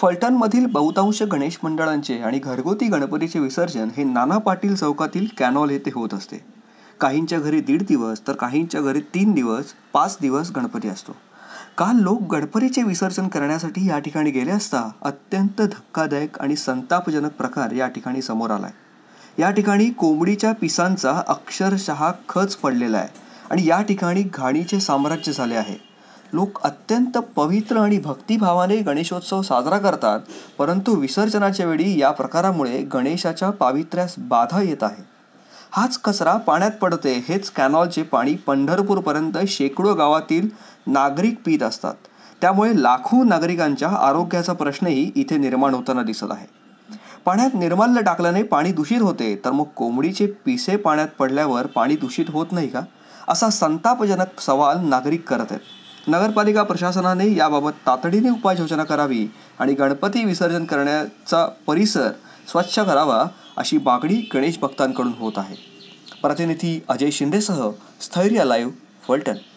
फलटणमधील बहुतांश गणेश मंडळांचे आणि घरगुती गणपतीचे विसर्जन हे नाना पाटील चौकातील कॅनॉल येथे होत असते काहींच्या घरी दीड दिवस तर काहींच्या घरी तीन दिवस पाच दिवस गणपती असतो काल लोक गणपतीचे विसर्जन करण्यासाठी या ठिकाणी गेले असता अत्यंत धक्कादायक आणि संतापजनक प्रकार या ठिकाणी समोर आला या ठिकाणी कोंबडीच्या पिसांचा अक्षरशः खच पडलेला आहे आणि या ठिकाणी घाणीचे साम्राज्य झाले आहे लोक अत्यंत पवित्र आणि भक्तिभावाने गणेशोत्सव साजरा करतात परंतु विसर्जनाच्या वेळी या प्रकारामुळे गणेशाच्या पावित्र्यास बाधा येत आहे हाच कचरा पाण्यात पडते हेच कॅनॉलचे पाणी पंढरपूरपर्यंत शेकडो गावातील नागरिक पीत असतात त्यामुळे लाखो नागरिकांच्या आरोग्याचा प्रश्नही इथे निर्माण होताना दिसत आहे पाण्यात निर्माल्य टाकल्याने पाणी दूषित होते तर मग कोंबडीचे पिसे पाण्यात पडल्यावर पाणी दूषित होत नाही का असा संतापजनक सवाल नागरिक करत आहेत नगरपालिका प्रशासनाने याबाबत तातडीने उपाययोजना करावी आणि गणपती विसर्जन करण्याचा परिसर स्वच्छ करावा अशी मागणी गणेश भक्तांकडून होत आहे प्रतिनिधी अजय शिंदेसह स्थैर्य लाईव्ह फलटण